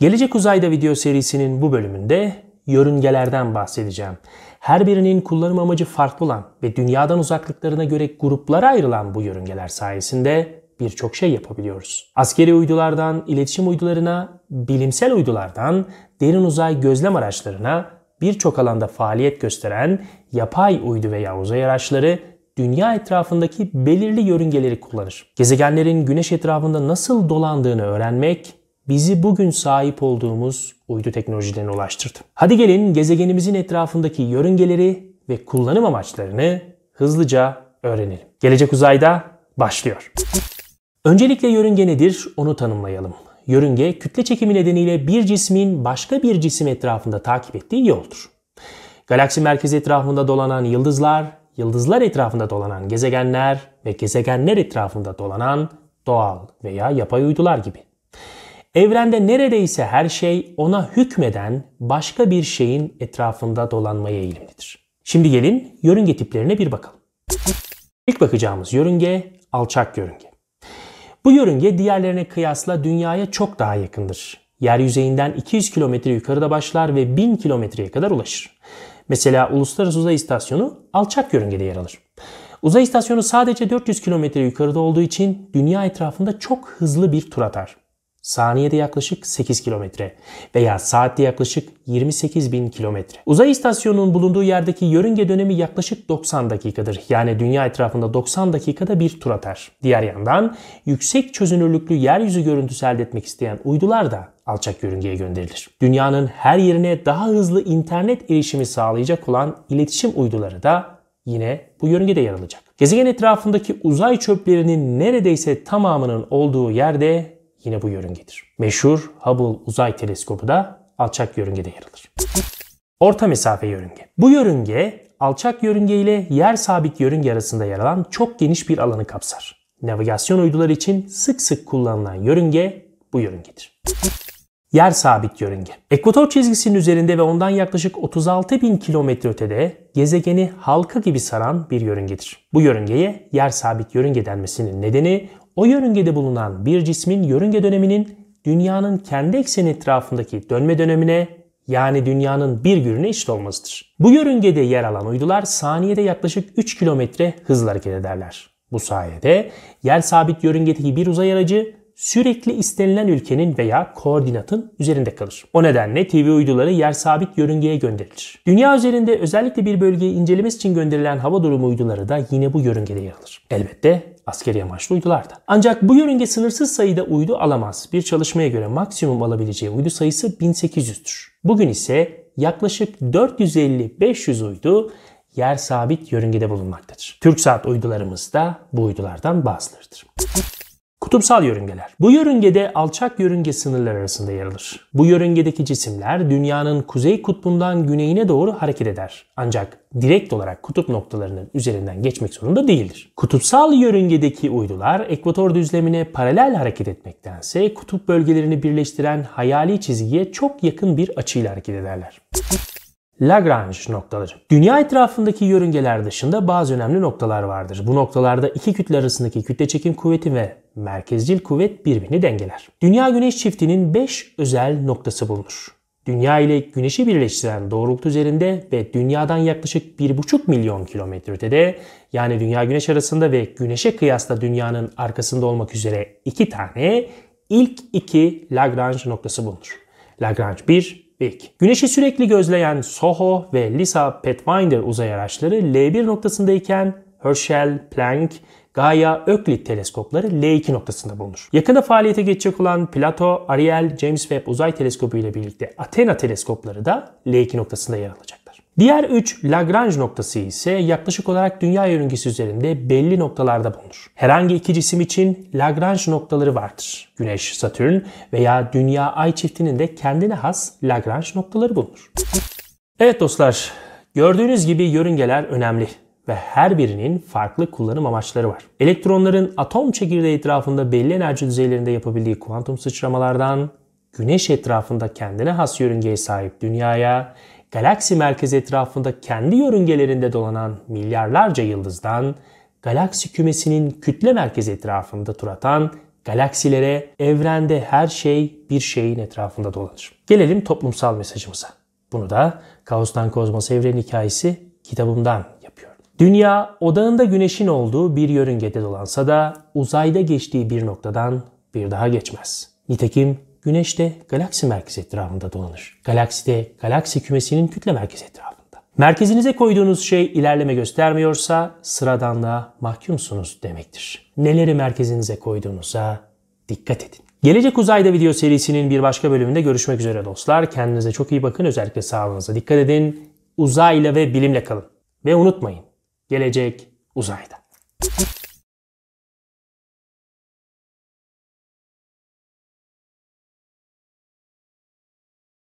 Gelecek Uzayda video serisinin bu bölümünde yörüngelerden bahsedeceğim. Her birinin kullanım amacı farklı olan ve dünyadan uzaklıklarına göre gruplara ayrılan bu yörüngeler sayesinde birçok şey yapabiliyoruz. Askeri uydulardan iletişim uydularına, bilimsel uydulardan derin uzay gözlem araçlarına birçok alanda faaliyet gösteren yapay uydu veya uzay araçları dünya etrafındaki belirli yörüngeleri kullanır. Gezegenlerin güneş etrafında nasıl dolandığını öğrenmek bizi bugün sahip olduğumuz uydu teknolojilerine ulaştırdı. Hadi gelin gezegenimizin etrafındaki yörüngeleri ve kullanım amaçlarını hızlıca öğrenelim. Gelecek uzayda başlıyor. Öncelikle yörünge nedir onu tanımlayalım. Yörünge kütle çekimi nedeniyle bir cismin başka bir cisim etrafında takip ettiği yoldur. Galaksi merkezi etrafında dolanan yıldızlar, yıldızlar etrafında dolanan gezegenler ve gezegenler etrafında dolanan doğal veya yapay uydular gibi. Evrende neredeyse her şey ona hükmeden başka bir şeyin etrafında dolanmaya eğilimlidir. Şimdi gelin yörünge tiplerine bir bakalım. İlk bakacağımız yörünge alçak yörünge. Bu yörünge diğerlerine kıyasla dünyaya çok daha yakındır. Yer yüzeyinden 200 kilometre yukarıda başlar ve 1000 kilometreye kadar ulaşır. Mesela Uluslararası Uzay İstasyonu alçak yörüngede yer alır. Uzay istasyonu sadece 400 kilometre yukarıda olduğu için dünya etrafında çok hızlı bir tur atar saniyede yaklaşık 8 kilometre veya saatte yaklaşık 28 bin kilometre. Uzay istasyonunun bulunduğu yerdeki yörünge dönemi yaklaşık 90 dakikadır. Yani dünya etrafında 90 dakikada bir tur atar. Diğer yandan yüksek çözünürlüklü yeryüzü görüntüsü elde etmek isteyen uydular da alçak yörüngeye gönderilir. Dünyanın her yerine daha hızlı internet erişimi sağlayacak olan iletişim uyduları da yine bu yörüngede yer alacak. Gezegen etrafındaki uzay çöplerinin neredeyse tamamının olduğu yerde yine bu yörüngedir. Meşhur Hubble Uzay Teleskobu da alçak yörüngede yer alır. Orta mesafe yörünge. Bu yörünge alçak yörünge ile yer sabit yörünge arasında yer alan çok geniş bir alanı kapsar. Navigasyon uyduları için sık sık kullanılan yörünge bu yörüngedir. Yer sabit yörünge. Ekvator çizgisinin üzerinde ve ondan yaklaşık 36 bin kilometre ötede gezegeni halka gibi saran bir yörüngedir. Bu yörüngeye yer sabit yörünge denmesinin nedeni o yörüngede bulunan bir cismin yörünge döneminin dünyanın kendi ekseni etrafındaki dönme dönemine yani dünyanın bir gününe eşit olmasıdır. Bu yörüngede yer alan uydular saniyede yaklaşık 3 kilometre hızla hareket ederler. Bu sayede yer sabit yörüngedeki bir uzay aracı sürekli istenilen ülkenin veya koordinatın üzerinde kalır. O nedenle TV uyduları yer sabit yörüngeye gönderilir. Dünya üzerinde özellikle bir bölgeyi incelemesi için gönderilen hava durumu uyduları da yine bu yörüngede yer alır. Elbette askeri amaçlı uydulardı. Ancak bu yörünge sınırsız sayıda uydu alamaz. Bir çalışmaya göre maksimum alabileceği uydu sayısı 1800'tür. Bugün ise yaklaşık 450-500 uydu yer sabit yörüngede bulunmaktadır. Türk saat uydularımız da bu uydulardan bazılarıdır. Kutupsal yörüngeler. Bu yörüngede alçak yörünge sınırlar arasında yer alır. Bu yörüngedeki cisimler dünyanın kuzey kutbundan güneyine doğru hareket eder. Ancak direkt olarak kutup noktalarının üzerinden geçmek zorunda değildir. Kutupsal yörüngedeki uydular ekvator düzlemine paralel hareket etmektense kutup bölgelerini birleştiren hayali çizgiye çok yakın bir açıyla hareket ederler. Lagrange noktaları. Dünya etrafındaki yörüngeler dışında bazı önemli noktalar vardır. Bu noktalarda iki kütle arasındaki kütle çekim kuvveti ve merkezcil kuvvet birbirini dengeler. Dünya Güneş çiftinin 5 özel noktası bulunur. Dünya ile Güneş'i birleştiren doğrultu üzerinde ve Dünya'dan yaklaşık 1,5 milyon kilometre ötede yani Dünya Güneş arasında ve Güneş'e kıyasla Dünya'nın arkasında olmak üzere iki tane ilk iki Lagrange noktası bulunur. Lagrange 1 ilk. Güneşi sürekli gözleyen Soho ve Lisa Pathfinder uzay araçları L1 noktasındayken Herschel, Planck, Gaia, Öklit teleskopları L2 noktasında bulunur. Yakında faaliyete geçecek olan Plato, Ariel, James Webb uzay teleskobu ile birlikte Athena teleskopları da L2 noktasında yer alacak. Diğer 3 Lagrange noktası ise yaklaşık olarak dünya yörüngesi üzerinde belli noktalarda bulunur. Herhangi iki cisim için Lagrange noktaları vardır. Güneş, Satürn veya Dünya Ay çiftinin de kendine has Lagrange noktaları bulunur. Evet dostlar, gördüğünüz gibi yörüngeler önemli ve her birinin farklı kullanım amaçları var. Elektronların atom çekirdeği etrafında belli enerji düzeylerinde yapabildiği kuantum sıçramalardan Güneş etrafında kendine has yörüngeye sahip dünyaya, galaksi merkezi etrafında kendi yörüngelerinde dolanan milyarlarca yıldızdan, galaksi kümesinin kütle merkezi etrafında tur atan galaksilere, evrende her şey bir şeyin etrafında dolanır. Gelelim toplumsal mesajımıza. Bunu da Kaos'tan Kozmos Evren Hikayesi kitabımdan yapıyorum. Dünya odağında güneşin olduğu bir yörüngede dolansa da uzayda geçtiği bir noktadan bir daha geçmez. Nitekim Güneş de galaksi merkez etrafında dolanır. Galaksi de galaksi kümesinin kütle merkez etrafında. Merkezinize koyduğunuz şey ilerleme göstermiyorsa sıradanlığa mahkumsunuz demektir. Neleri merkezinize koyduğunuza dikkat edin. Gelecek Uzayda video serisinin bir başka bölümünde görüşmek üzere dostlar. Kendinize çok iyi bakın. Özellikle sağlığınıza dikkat edin. Uzayla ve bilimle kalın. Ve unutmayın. Gelecek uzayda.